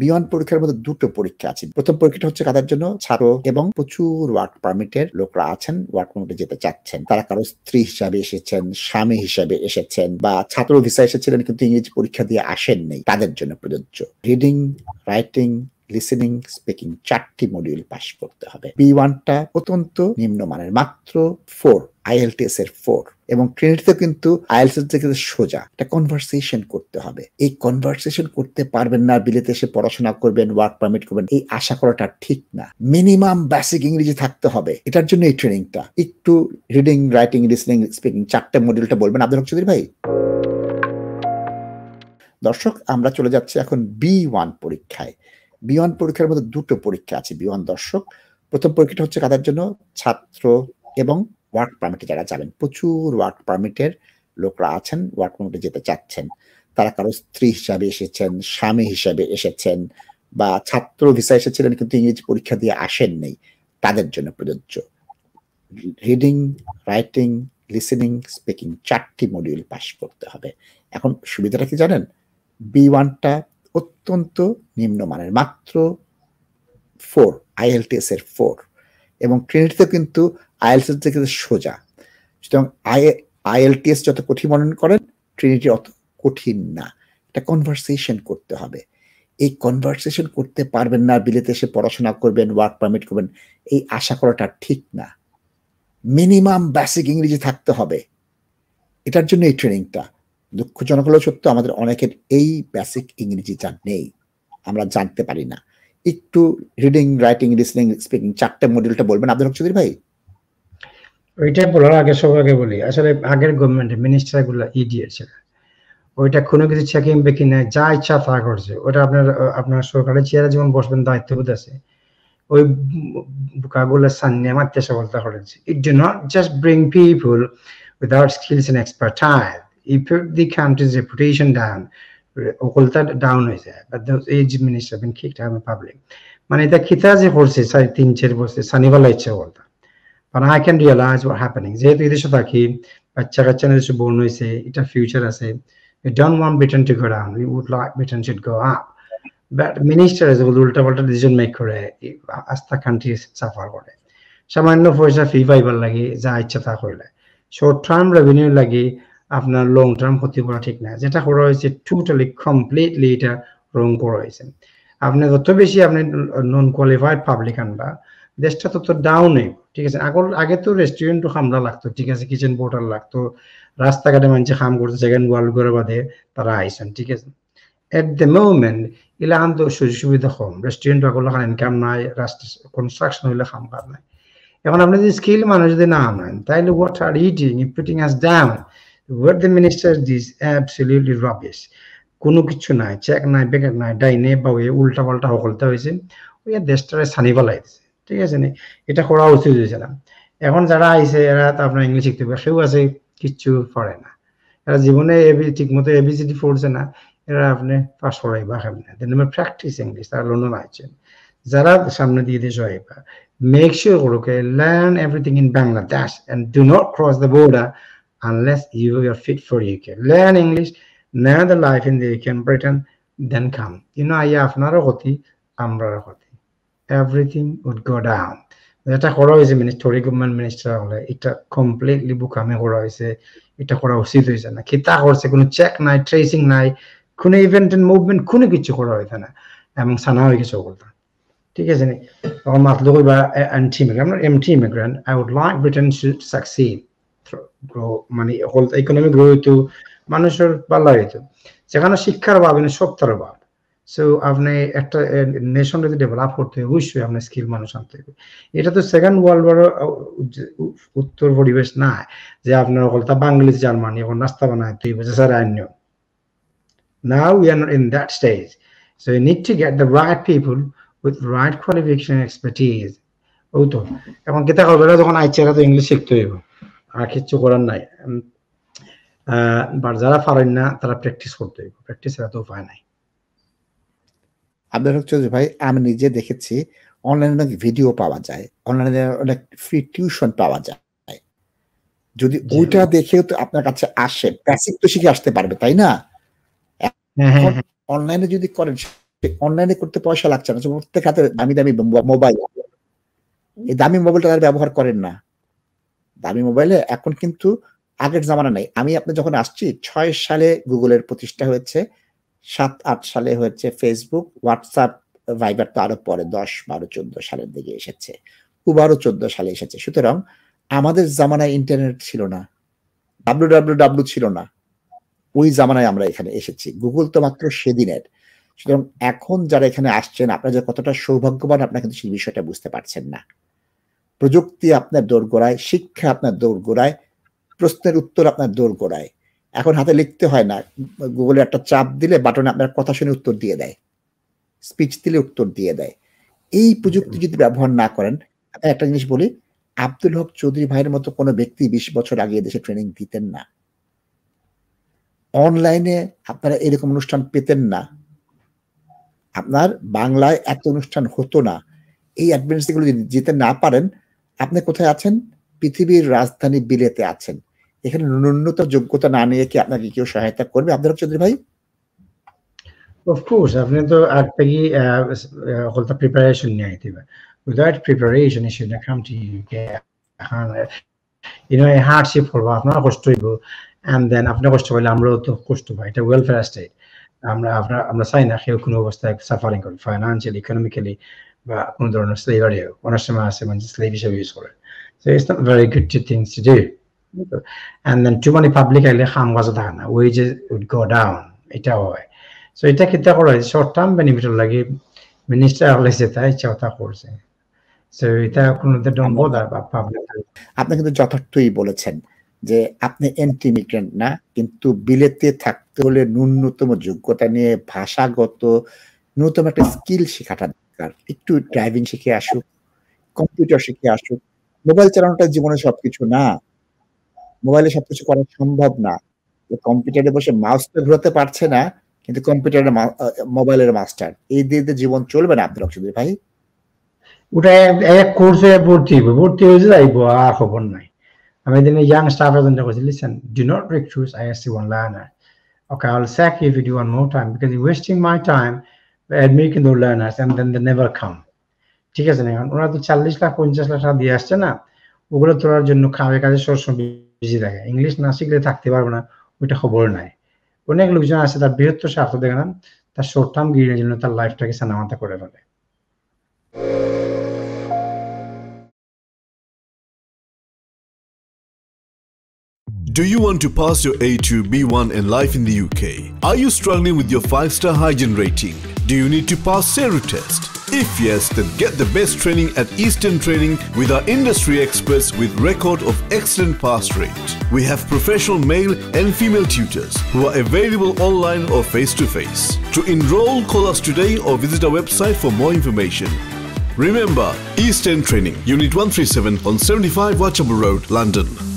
বিমান পরীক্ষার মধ্যে দুটো পরীক্ষা আছে প্রথম পরীক্ষাটা হচ্ছে কাদের জন্য ছাত্র এবং প্রচুর ওয়ার্ক পারমিটের লোকরা আছেন ওয়ার্ক পারমিটে যেতে চাচ্ছেন তারা কারো স্ত্রী হিসাবে এসেছেন স্বামী হিসাবে এসেছেন বা ছাত্র ভিসা এসেছিলেন কিন্তু ইংরেজি পরীক্ষা দিয়ে আসেননি তাদের জন্য প্রযোজ্য রিডিং রাইটিং লিসেনিং স্পিকিং চারটি মডিউল পাস করতে হবে বি ওয়ানটা অত্যন্ত নিম্নমানের মাত্র ফোর আইএলটিএস এর ফোর এবং ট্রেনিটিতে কিন্তু আইএলটিএস থেকে সোজা একটা কনভারসেশন করতে হবে এই কনভারসেশন করতে পারবেন না বিলেতে এসে পড়াশোনা করবেন ওয়ার্ক পারমিট করবেন এই আশা করাটা ঠিক না মিনিমাম বেসিক ইংরেজি থাকতে হবে এটার জন্য এই ট্রেনিংটা একটু রিডিং রাইটিং লিসনিং স্পিকিং চারটে মডিউলটা বলবেন আব্দুল হক চৌধুরী ভাই দর্শক আমরা চলে যাচ্ছি এখন বি ওয়ান পরীক্ষায় বিমান পরীক্ষার মধ্যে দুটো পরীক্ষা আছে বিমান দর্শক প্রথম পরীক্ষাটা হচ্ছে কাদের জন্য ছাত্র এবং ওয়ার্ক পারমিটে যারা যাবেন প্রচুর ওয়ার্ক পারমিটের লোকরা আছেন ওয়ার্ক পারমিটে যেতে চাচ্ছেন তারা কারো স্ত্রী হিসাবে এসেছেন স্বামী হিসাবে এসেছেন বা ছাত্র ভিসা এসেছিলেন কিন্তু ইংরেজি পরীক্ষা দিয়ে আসেন নেই তাদের জন্য প্রযোজ্য রিডিং রাইটিং লিসেনিং স্পিকিং চারটি মডিউল পাস করতে হবে এখন সুবিধাটা কি জানেন বি ওয়ানটা অত্যন্ত নিম্নমানের মাত্র ফোর আইএলটিএস এর ফোর এবং ট্রিনিটিতে কিন্তু আইএলটিএস থেকে সোজা সুতরাং আই আইএলটিএস যত কঠিন মনে করেন ট্রিনিটি অত কঠিন না এটা কনভারসেশন করতে হবে এই কনভারসেশন করতে পারবেন না বিলেতে এসে পড়াশোনা করবেন ওয়ার্ক পারমিট করবেন এই আশা করাটা ঠিক না মিনিমাম বেসিক ইংরেজি থাকতে হবে এটার জন্য এই ট্রেনিংটা দুঃখজনক হলেও সত্য আমাদের অনেকের এই বেসিক ইংরেজিটা নেই আমরা জানতে পারি না একটু রিডিং রাইটিং লিসনিং স্পিকিং চারটে মডিউলটা বলবেন আব্দুল হক চৌধুরী ভাই ওইটা বলার আগে সব আগে বলি আসলে আগের গভর্নমেন্টের মিনিস্টারগুলো ই দিয়েছে ওইটা কোনো কিছু চেকিং বেকিং নেই যা ইচ্ছা তা করছে ওটা আপনার আপনার সরকারের চেয়ারে যেমন বসবেন দায়িত্ববোধ আছে ওই বোকাগুলো সামনে আমার চেষ্টা বলতে করেছে it do not just bring people without skills and expertise he the country's reputation down. অকলতা ডাউন হৈ যায় বাট এইজ মিনিষ্টাৰ বিন কিক টাইম পাব্লিক মানে এটা খিতা যে করছে চাৰি তিন চার বছর চানিবলৈ ইচ্ছা কৰতা মানে I can realise war happening যিহেতু এদেশে থাকি বাচ্চা কাচ্চা এদেশে বোন হৈছে এটা ফিউচার আছে don't want want to go down down. Would like like should go up but minister ministers will উল্টা পাল্টা ডিসিশন মেক করে আস্থা কান্ট্রি সাফার করে সামান্য পয়সা ফি পাইবার লাগে যা ইচ্ছা তা করলে শর্ট টার্ম রেভিনিউ লাগে আপনার লং টার্ম ক্ষতি করা ঠিক না যেটা করা হয়েছে টোটালি কমপ্লিটলি এটা রং করা হয়েছে আপনি যত বেশি আপনি নন কোয়ালিফাইড পাবলিক আনবা দেশটা তত ডাউনে ঠিক আছে আগর আগে তো রেস্টুরেন্টও হামলা লাগতো ঠিক আছে কিচেন বোর্ডার লাগতো রাস্তাঘাটে মানুষে খাম করতো সেকেন্ড ওয়ার্ল্ড ওয়ার বাদে তারা আইসেন ঠিক আছে এট দ্য মোমেন্ট এলে আন তো সুযোগ সুবিধা কম রেস্টুরেন্ট আগর লাগান ইনকাম নাই রাস্তা কনস্ট্রাকশন হইলে খাম কার নাই এখন আপনি যদি স্কিল মানুষ যদি না আনেন তাইলে what are eating if pitting us down What the minister did absolutely rubbish. কোনো কিছু নাই চেক নাই বেকেট নাই ডাইনে বা উল্টা পাল্টা সকলতা হয়েছে ওই দেশটারে সানিবা লাগছে ঠিক আছে নি এটা করা উচিত হয়েছিল এখন যারা আইছে এরা তো আপনার ইংলিশ শিখতে পারে সেও আছে কিচ্ছু পড়ে না এরা জীবনে ঠিক মতো এবিসিডি পড়ছে না এরা আপনি পাস করাই বা খাবেন না দেন প্র্যাকটিস ইংলিশ তারা লন্ডন আইছেন যারা সামনে দিয়ে দেশ হয় মেক শিওর করুক learn everything in Bangladesh and do not cross the border unless you were fit for UK. Learn English, another life in the UK and Britain, then come. You know, I have not a আমরা everything would go down. এটা করা হয়েছে মানে টরি government minister হলে এটা completely বুকামে করা হয়েছে এটা করা উচিত হয়েছে না খিতা করছে কোনো চেক নাই ট্রেসিং নাই কোনো ইভেন্ট এন্ড মুভমেন্ট কোনো কিছু করা হয়েছে না এবং সানা হয়ে গেছে ওগুলো ঠিক আছে নি আমার মাতলো বা anti immigrant I would like Britain should grow মানে ইকোনমি গ্রো হইতো মানুষের হইতো সেখানে শিক্ষার অভাব সত্তার অভাব সো আপনি একটা নেশন যদি ডেভেলপ করতে হবে অবশ্যই স্কিল মানুষ আনতে হবে এটা তো সেকেন্ড ওয়ার্ল্ড ওয়ার উত্তর পরিবেশ না যে আপনার কলতা বাংলাদেশ জার্মানি এখন নাস্তা বানায় তুই বুঝে স্যার আইন না we are in that stage so you need to get the right people with right qualification expertise ও তো এখন কেতা করবে যখন আইচারা তো ইংলিশ শিখতে হইব আর কিচ্ছু করার নাই বাট যারা পারেন না তারা প্র্যাকটিস করতে প্র্যাকটিস এরা তো উপায় নাই আব্দুল চৌধুরী ভাই আমি নিজে দেখেছি অনলাইনে অনেক ভিডিও পাওয়া যায় অনলাইনে অনেক ফ্রি টিউশন পাওয়া যায় যদি ওইটা দেখেও তো আপনার কাছে আসে বেসিক তো শিখে আসতে পারবে তাই না অনলাইনে হ্যাঁ, হ্যাঁ, হ্যাঁ। যদি করেন অনলাইনে করতে পয়সা লাগছে না প্রত্যেক হাতে দামি দামি মোবাইল এই দামি মোবাইলটা তারা ব্যবহার করেন না দামি মোবাইলে এখন কিন্তু আগের জামানা নাই আমি আপনি যখন আসছি ছয় সালে গুগলের প্রতিষ্ঠা হয়েছে সাত আট সালে হয়েছে ফেসবুক হোয়াটসঅ্যাপ ভাইবার তো আরো পরে দশ বারো চোদ্দ সালের দিকে এসেছে উবারও চোদ্দ সালে এসেছে সুতরাং আমাদের জামানায় ইন্টারনেট ছিল না ডাব্লু ডাব্লু ডাব্লু ছিল না ওই জামানায় আমরা এখানে এসেছি গুগল তো মাত্র সেদিনের সুতরাং এখন যারা এখানে আসছেন আপনারা যে কতটা সৌভাগ্যবান আপনারা কিন্তু সেই বিষয়টা বুঝতে পারছেন না প্রযুক্তি আপনার দোরগোড়ায় শিক্ষা আপনার দৌড় গোড়ায় প্রশ্নের উত্তর আপনার গোড়ায় এখন হাতে লিখতে হয় না গুগলে একটা চাপ দিলে বাটনে আপনার কথা শুনে উত্তর দিয়ে দেয় স্পিচ দিলে উত্তর দিয়ে দেয় এই প্রযুক্তি যদি ব্যবহার না করেন আমি একটা জিনিস বলি আব্দুল হক চৌধুরী ভাইয়ের মতো কোনো ব্যক্তি বিশ বছর আগে দেশে ট্রেনিং দিতেন না অনলাইনে আপনারা এরকম অনুষ্ঠান পেতেন না আপনার বাংলায় এত অনুষ্ঠান হতো না এই অ্যাডভান্সগুলো যদি যেতে না পারেন আপনি কোথায় আছেন পৃথিবীর রাজধানী বিলেতে আছেন এখানে ন্যূনতম যোগ্যতা না নিয়ে কি আপনাকে কেউ সহায়তা করবে আপনার চৌধুরী ভাই অফকোর্স আপনি তো প্রিপারেশন নিয়ে without preparation come to hardship আপনার কষ্ট হইব এন্ড দেন আপনি কষ্ট হইলে আমরাও তো কষ্ট পাই এটা ওয়েলফেয়ার স্টেট আমরা আমরা আমরা চাই না কেউ কোনো অবস্থায় সাফারিং করি ফাইন্যান্সিয়ালি ইকোনমিক্যালি বা কোনো ধরনের স্লেভারিও অনেক সময় আছে মানে স্লেভ হিসেবে ইউজ করে so it's not very good to things to do and then too many public আইলে খাম গাছে থাকে না ওই যে উড গো ডাউন এটা হয় সো এটা কিতা করা হয় শর্ট টার্ম বেনিফিটের লাগে মিনিস্টার হলে সেটা ইচ্ছা কথা করছে সো এটা কোনো দম্বদার বা পাবলিক আপনি কিন্তু যথার্থই বলেছেন যে আপনি এন্টি মিগ্রেন্ট না কিন্তু বিলেতে থাকতে হলে ন্যূনতম যোগ্যতা নিয়ে ভাষাগত ন্যূনতম একটা স্কিল শেখাটা দরকার একটু ড্রাইভিং শিখে আসুক কম্পিউটার শিখে আসুক মোবাইল চালানোটা জীবনে সবকিছু না মোবাইলে সবকিছু করা সম্ভব না কম্পিউটারে বসে মাউস তো ঘুরাতে পারছে না কিন্তু কম্পিউটারের মোবাইলের মাস্টার এই দিয়ে জীবন চলবে না আব্দুল রশিদ ভাই ওটা এক কোর্সে ভর্তি হইব ভর্তি হয়ে যাইব আর খবর নাই আমি দিন young staff listen do not one learner okay I will sack if you one more time because you wasting my time admit কিন্তু learners and then they never come ঠিক আছে না ওরা তো চল্লিশ লাখ পঞ্চাশ লাখ টাকা দিয়ে আসছে না ওগুলো তোলার জন্য খাবে কাজে সবসময় বিজি থাকে ইংলিশ না শিখলে থাকতে পারবে না ওইটা খবর নাই অনেক লোকজন আছে তার বৃহত্তর স্বার্থ দেখে না তার শর্ট টার্ম গিয়ে জন্য তার লাইফটাকে সানামাতা করে ফেলে Do you want to pass your A2 B1 and life in the UK? Are you struggling with your 5 star hygiene rating? Do you need to pass SERU test? If yes, then get the best training at Eastern Training with our industry experts with record of excellent pass rate. We have professional male and female tutors who are available online or face-to-face. -to, -face. to enroll, call us today or visit our website for more information. Remember, Eastern Training, Unit 137 on 75 Watchable Road, London.